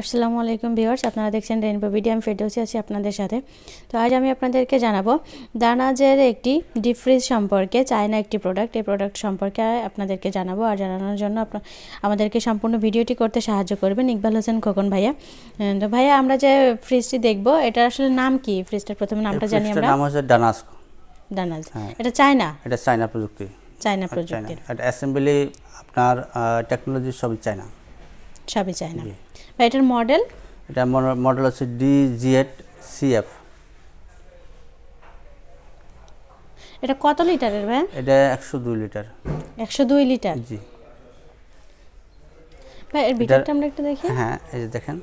আসসালামু আলাইকুম ভিউয়ার্স আপনারা দেখছেন রেনবো ভিডিও আমি ফেডোসি আছি আপনাদের সাথে তো আজ আমি আপনাদেরকে জানাবো দানাজের একটি ডিপ ফ্রিজ সম্পর্কে চায়না একটি প্রোডাক্ট এই প্রোডাক্ট সম্পর্কে আপনাদেরকে জানাবো আর জানানোর জন্য আমাদেরকে সম্পূর্ণ ভিডিওটি করতে সাহায্য করবেন ইকবাল হোসেন খোকন ভাইয়া তো ভাইয়া আমরা যে ফ্রিজটি দেখব এটার আসলে নাম কি ফ্রিজটার প্রথমে নামটা জানি আমরা নাম হচ্ছে দানাজ হ্যাঁ। দানাজ এটা চায়না এটা চায়না প্রযুক্তি চায়না প্রযুক্তি এটা অ্যাসেম্বলি আপনার টেকনোলজি সবই চায়না সবই চায়না এটার মডেল এটা মডেল হচ্ছে ডিজিএট সিএফ এটা কত লিটারের ভাই এটা 102 লিটার 102 লিটার জি ভাই এর ভিতরটা আমরা একটু দেখি হ্যাঁ এই যে দেখেন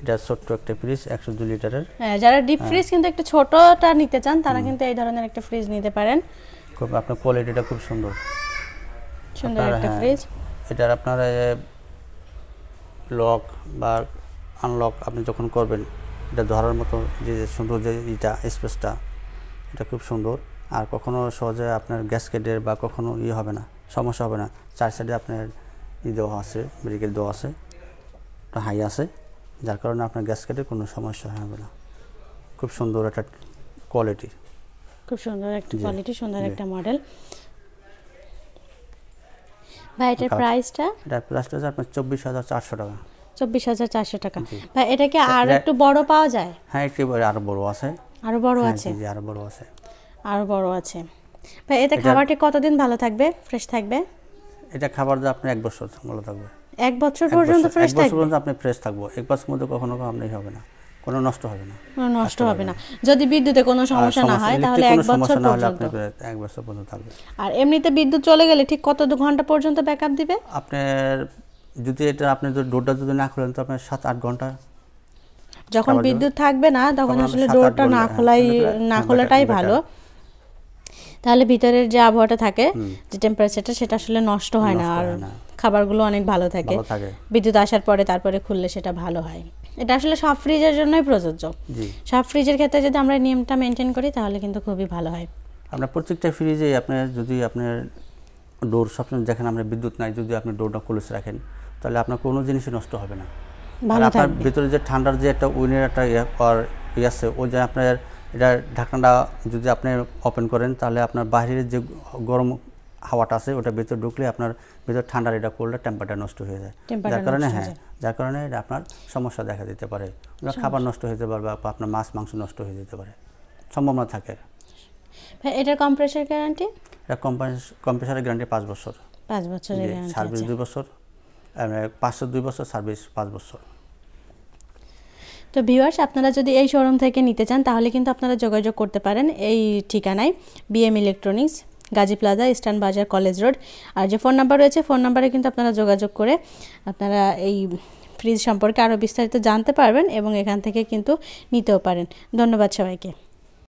এটা ছোট্ট একটা ফ্রিজ 102 লিটারের হ্যাঁ যারা ডিপ ফ্রিজ হ্যাঁ। কিন্তু একটা ছোটটা নিতে চান তারা কিন্তু এই ধরনের একটা ফ্রিজ নিতে পারেন খুব আপনার কোয়ালিটিটা খুব সুন্দর সুন্দর একটা ফ্রিজ হ্যাঁ, এটার আপনার লক বা আনলক আপনি যখন করবেন এটা ধরার মতো যে সুন্দর যে এটা স্পেসটা এটা খুব সুন্দর আর কখনো সহজে আপনার কেটের বা কখনো ইয়ে হবে না সমস্যা হবে না চার সাইডে আপনার ই দেওয়া আছে ব্রিকেট দেওয়া আছে হাই আছে যার কারণে আপনার কেটের কোনো সমস্যা হবে না খুব সুন্দর একটা কোয়ালিটি খুব সুন্দর একটা কোয়ালিটি সুন্দর একটা মডেল ভাই এটার প্রাইসটা এটার প্রাইসটা হচ্ছে আপনার চব্বিশ হাজার চারশো টাকা চব্বিশ হাজার চারশো টাকা এটা কি আর একটু বড় পাওয়া যায় হ্যাঁ একটু আরো বড় আছে আরো বড় হ্যাঁ, আছে আরো বড় আছে আরো বড় আছে ভাই খাবারটি কতদিন ভালো থাকবে ফ্রেশ থাকবে এটা খাবার আপনি এক বছর ভালো থাকবে এক বছর পর্যন্ত ফ্রেশ থাকবে এক বছর পর্যন্ত আপনি ফ্রেশ থাকবো এক বছর মধ্যে কখনো হবে না কোনো নষ্ট হবে না নষ্ট হবে না যদি বিদ্যুতে কোনো সমস্যা না হয় তাহলে এক বছর পর্যন্ত এক বছর পর্যন্ত থাকবে আর এমনিতে বিদ্যুৎ চলে গেলে ঠিক কত ঘন্টা পর্যন্ত ব্যাকআপ দিবে আপনার যদি এটা আপনি যদি ডোরটা যদি না খোলেন তো আপনার সাত আট ঘন্টা যখন বিদ্যুৎ থাকবে না তখন আসলে ডোরটা না হ্যাঁ, খোলাই না খোলাটাই ভালো তাহলে ভিতরের যে আবহাওয়াটা থাকে যে টেম্পারেচারটা সেটা আসলে নষ্ট হয় না আর খাবারগুলো অনেক ভালো থাকে বিদ্যুৎ আসার পরে তারপরে খুললে সেটা ভালো হয় এটা আসলে সব ফ্রিজের জন্যই প্রযোজ্য সব ফ্রিজের ক্ষেত্রে যদি আমরা নিয়মটা মেনটেন করি তাহলে কিন্তু খুবই ভালো হয় আমরা প্রত্যেকটা ফ্রিজে আপনার যদি আপনার ডোর সবসময় দেখেন আমরা বিদ্যুৎ নাই যদি আপনি ডোরটা খুলে রাখেন তাহলে আপনার কোনো জিনিসই নষ্ট হবে না আপনার ভিতরে যে ঠান্ডার যে একটা উইনের একটা ইয়ে, ইয়ে আছে ওই যে আপনার এটা ঢাকনাটা যদি আপনি ওপেন করেন তাহলে আপনার বাহিরের যে গরম হাওয়াটা আছে ওটা ভিতরে ঢুকলে আপনার ভিতরে ঠান্ডার এটা করলে টেম্পারেচার নষ্ট হয়ে যায় যার কারণে হ্যাঁ যার কারণে এটা আপনার সমস্যা দেখা দিতে পারে খাবার নষ্ট হয়ে যেতে পারে বা আপনার মাছ মাংস নষ্ট হয়ে যেতে পারে সম্ভাবনা থাকে এটার কম্প্রেসার গ্যারান্টি এটা কম্প্রেসারের গ্যারান্টি পাঁচ বছর পাঁচ বছরের সার্ভিস আচ্ছা। দুই বছর মানে পাঁচশো দুই বছর সার্ভিস পাঁচ বছর তো ভিউয়ার্স আপনারা যদি এই শোরুম থেকে নিতে চান তাহলে কিন্তু আপনারা যোগাযোগ করতে পারেন এই ঠিকানায় BM electronics Gazi plaza eastern Bazar college road আর যে ফোন নাম্বার রয়েছে ফোন নাম্বারে কিন্তু আপনারা যোগাযোগ করে আপনারা এই ফ্রিজ সম্পর্কে আরও বিস্তারিত জানতে পারবেন এবং এখান থেকে কিন্তু নিতেও পারেন ধন্যবাদ সবাইকে